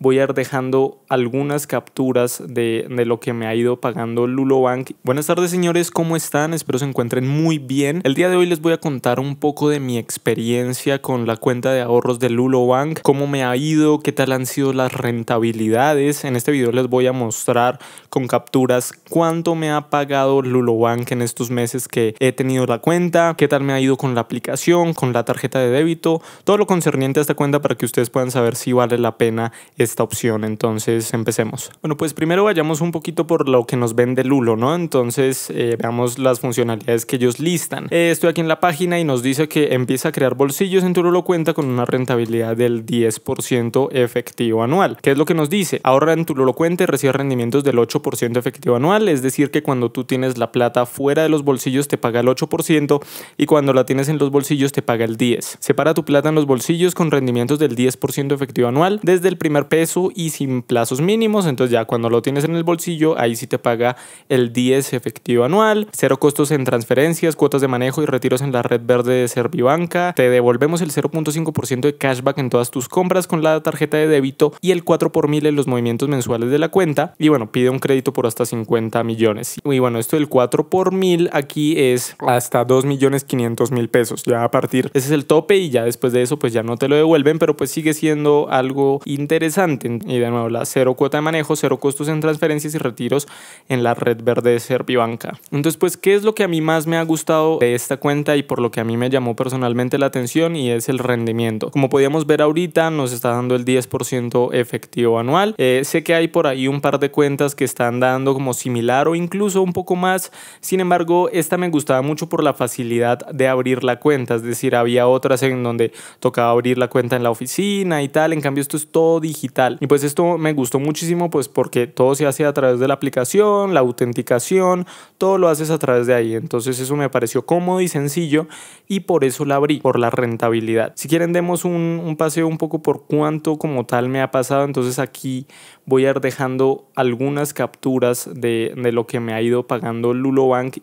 voy a ir dejando algunas capturas de, lo que me ha ido pagando Lulobank. Buenas tardes señores, ¿cómo están? Espero se encuentren muy bien. El día de hoy les voy a contar un poco de mi experiencia con la cuenta de ahorros de Lulobank. cómo me ha ido, qué tal han sido las rentabilidades. En este video les voy a mostrar con capturas cuánto me ha pagado Lulobank en estos meses que he tenido la cuenta, qué tal me ha ido con la aplicación, con la tarjeta de débito, todo lo concerniente a esta cuenta para que ustedes puedan saber si vale la pena esta opción. Entonces empecemos. Bueno, pues primero vayamos un poquito por lo que nos vende Lulo, ¿no? Entonces eh, veamos las funcionalidades que ellos listan. Eh, estoy aquí en la página y nos dice que empieza a crear bolsillos en tu Lulo cuenta con una rentabilidad del 10% efectivo anual. ¿Qué es lo que nos dice? Ahorra en tu Lulo cuenta y recibe rendimientos del 8% efectivo anual, es decir, que cuando tú tienes la plata fuera de los bolsillos te paga el 8% y cuando la tienes en los bolsillos te paga el 10%. Separa tu plata en los bolsillos con rendimientos del 10% efectivo anual desde el primer peso y sin plazos mínimos. Entonces ya cuando lo tienes en el bolsillo, ahí sí te paga el 10 efectivo anual, cero costos en transferencias, cuotas de manejo y retiros en la red verde de Servibanca. Te devolvemos el 0.5% de cashback en todas tus compras con la tarjeta de débito y el 4 por mil en los movimientos mensuales de la cuenta. Y bueno, pide un crédito por hasta 50 millones. Y bueno, esto del 4 por mil aquí es hasta 2 millones 500 mil pesos. Ya a partir, ese es el tope y ya después de eso pues ya no te lo devuelven, pero pues sigue siendo algo interesante y de nuevo, la cero cuota de manejo, cero costos en transferencias y retiros en la red verde de Servibanca. Entonces, pues, ¿qué es lo que a mí más me ha gustado de esta cuenta y por lo que a mí me llamó personalmente la atención y es el rendimiento? Como podíamos ver ahorita, nos está dando el 10% efectivo anual. Eh, sé que hay por ahí un par de cuentas que están dando como similar o incluso un poco más. Sin embargo, esta me gustaba mucho por la facilidad de abrir la cuenta. Es decir, había otras en donde tocaba abrir la cuenta en la oficina y tal. En cambio, esto es todo digital y pues esto me gustó muchísimo pues porque todo se hace a través de la aplicación, la autenticación, todo lo haces a través de ahí. Entonces eso me pareció cómodo y sencillo y por eso la abrí, por la rentabilidad. Si quieren demos un, paseo un poco por cuánto como tal me ha pasado. Entonces aquí voy a ir dejando algunas capturas de, de lo que me ha ido pagando Lulobank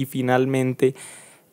y finalmente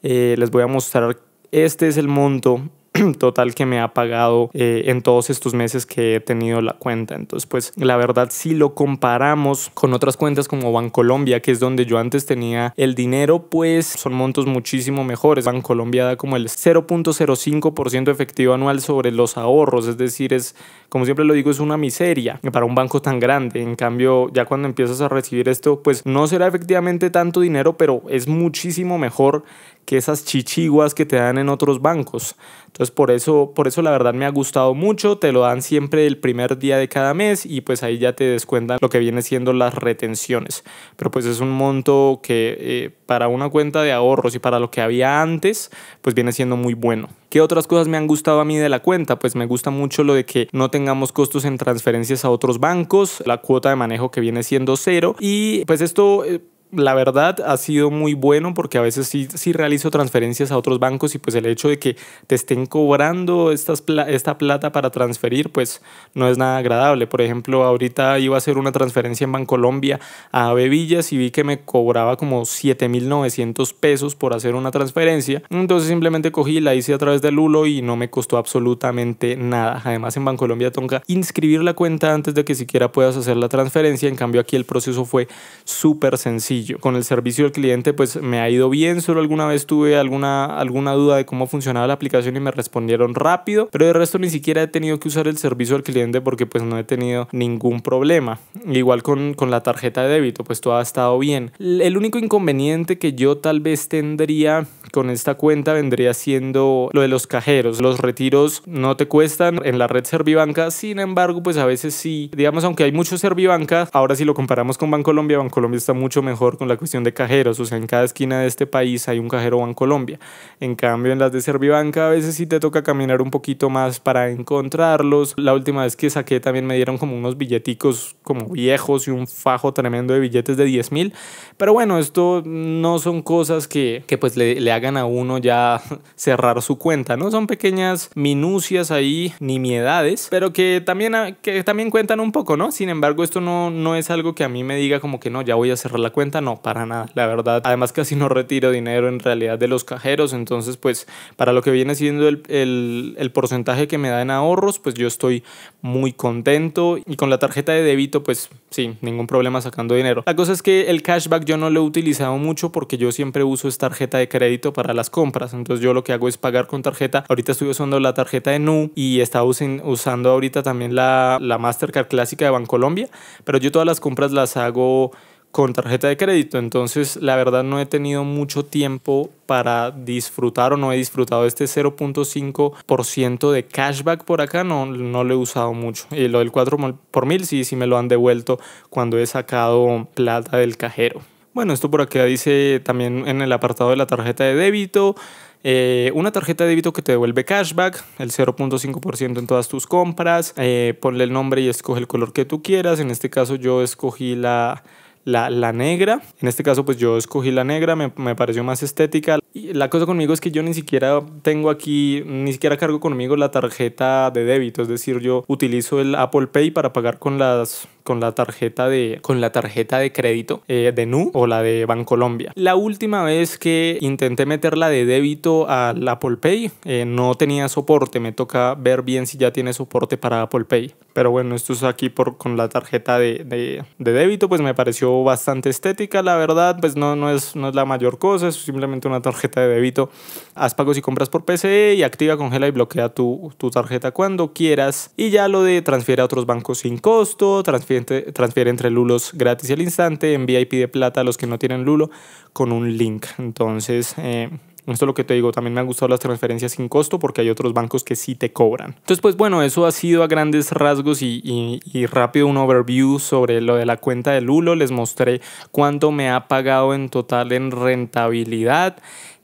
eh, les voy a mostrar, este es el monto total que me ha pagado eh, en todos estos meses que he tenido la cuenta. Entonces, pues la verdad, si lo comparamos con otras cuentas como Bancolombia, que es donde yo antes tenía el dinero, pues son montos muchísimo mejores. Bancolombia da como el 0.05% efectivo anual sobre los ahorros, es decir, es, como siempre lo digo, es una miseria para un banco tan grande. En cambio, ya cuando empiezas a recibir esto, pues no será efectivamente tanto dinero, pero es muchísimo mejor que esas chichiguas que te dan en otros bancos. Entonces por eso, por eso la verdad me ha gustado mucho, te lo dan siempre el primer día de cada mes y pues ahí ya te descuentan lo que viene siendo las retenciones. Pero pues es un monto que eh, para una cuenta de ahorros y para lo que había antes, pues viene siendo muy bueno. ¿Qué otras cosas me han gustado a mí de la cuenta? Pues me gusta mucho lo de que no tengamos costos en transferencias a otros bancos, la cuota de manejo que viene siendo cero y pues esto... Eh, la verdad ha sido muy bueno porque a veces sí, sí, realizo transferencias a otros bancos y pues el hecho de que te estén cobrando estas esta plata para transferir pues no es nada agradable. Por ejemplo, ahorita iba a hacer una transferencia en Bancolombia a Bebillas y vi que me cobraba como 7.900 pesos por hacer una transferencia. Entonces simplemente cogí, la hice a través de Lulo y no me costó absolutamente nada. Además en Bancolombia toca inscribir la cuenta antes de que siquiera puedas hacer la transferencia. En cambio aquí el proceso fue súper sencillo con el servicio del cliente pues me ha ido bien, solo alguna vez tuve alguna, alguna duda de cómo funcionaba la aplicación y me respondieron rápido, pero de resto ni siquiera he tenido que usar el servicio al cliente porque pues no he tenido ningún problema. Igual con, con la tarjeta de débito, pues todo ha estado bien. El único inconveniente que yo tal vez tendría con esta cuenta vendría siendo lo de los cajeros. Los retiros no te cuestan en la red Servibanca, sin embargo pues a veces sí, digamos aunque hay muchos Servibanca, ahora si lo comparamos con Bancolombia, Bancolombia está mucho mejor con la cuestión de cajeros, o sea, en cada esquina de este país hay un cajero Bancolombia. En cambio, en las de Servibanca a veces sí te toca caminar un poquito más para encontrarlos. La última vez que saqué también me dieron como unos billeticos como viejos y un fajo tremendo de billetes de 10 mil. Pero bueno, esto no son cosas que, que pues le, le hagan a uno ya cerrar su cuenta, ¿no? Son pequeñas minucias ahí, nimiedades, pero que también, que también cuentan un poco, ¿no? Sin embargo, esto no, no es algo que a mí me diga como que no, ya voy a cerrar la cuenta no, para nada, la verdad. Además casi no retiro dinero en realidad de los cajeros, entonces pues para lo que viene siendo el, porcentaje que me da en ahorros, pues yo estoy muy contento y con la tarjeta de débito pues sí, ningún problema sacando dinero. La cosa es que el cashback yo no lo he utilizado mucho porque yo siempre uso esta tarjeta de crédito para las compras, entonces yo lo que hago es pagar con tarjeta. Ahorita estoy usando la tarjeta de Nu y estaba usando ahorita también la, la Mastercard clásica de Bancolombia, pero yo todas las compras las hago con tarjeta de crédito. Entonces, la verdad no he tenido mucho tiempo para disfrutar o no he disfrutado este 0.5% de cashback por acá. No, no lo he usado mucho. Y lo del 4 por mil sí, sí me lo han devuelto cuando he sacado plata del cajero. Bueno, esto por acá dice también en el apartado de la tarjeta de débito. Eh, una tarjeta de débito que te devuelve cashback, el 0.5% en todas tus compras. Eh, ponle el nombre y escoge el color que tú quieras. En este caso yo escogí la la, negra. En este caso, pues yo escogí la negra, me, pareció más estética. la cosa conmigo es que yo ni siquiera tengo aquí, ni siquiera cargo conmigo la tarjeta de débito, es decir, yo utilizo el Apple Pay para pagar con las con la tarjeta de, con la tarjeta de crédito eh, de NU o la de Bancolombia. La última vez que intenté meterla de débito al Apple Pay eh, no tenía soporte, me toca ver bien si ya tiene soporte para Apple Pay. Pero bueno, esto es aquí por, con la tarjeta de, de, débito, pues me pareció bastante estética, la verdad, pues no, no, es, no es la mayor cosa, es simplemente una tarjeta de débito. Haz pagos y compras por PCE y activa, congela y bloquea tu, tu tarjeta cuando quieras. Y ya lo de transfiere a otros bancos sin costo, transfiere transfiere, entre Lulos gratis y al instante, envía y pide plata a los que no tienen Lulo con un link. Entonces, eh, esto es lo que te digo, también me han gustado las transferencias sin costo porque hay otros bancos que sí te cobran. Entonces, pues bueno, eso ha sido a grandes rasgos y, y, rápido un overview sobre lo de la cuenta de Lulo. Les mostré cuánto me ha pagado en total en rentabilidad.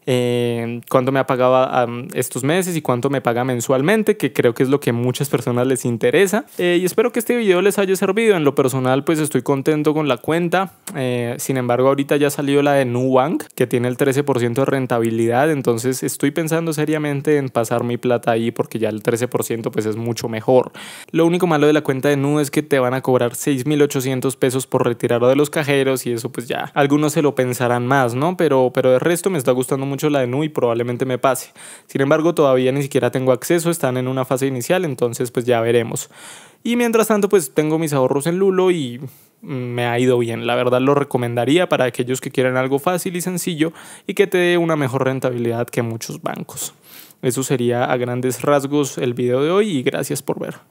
Eh, cuánto me ha pagado ah, mm, estos meses y cuánto me paga mensualmente, que creo que es lo que a muchas personas les interesa. Eh, y espero que este video les haya servido. En lo personal, pues estoy contento con la cuenta. Eh, sin embargo, ahorita ya salió la de Nubank, que tiene el 13% de rentabilidad. Entonces estoy pensando seriamente en pasar mi plata ahí porque ya el 13% pues es mucho mejor. Lo único malo de la cuenta de Nu es que te van a cobrar 6.800 pesos por retirarlo de los cajeros y eso pues ya algunos se lo pensarán más, ¿no? Pero, pero de resto me está gustando mucho mucho la NU y probablemente me pase. Sin embargo, todavía ni siquiera tengo acceso, están en una fase inicial, entonces pues ya veremos. Y mientras tanto, pues tengo mis ahorros en Lulo y mm, me ha ido bien. La verdad lo recomendaría para aquellos que quieren algo fácil y sencillo y que te dé una mejor rentabilidad que muchos bancos. Eso sería a grandes rasgos el video de hoy y gracias por ver.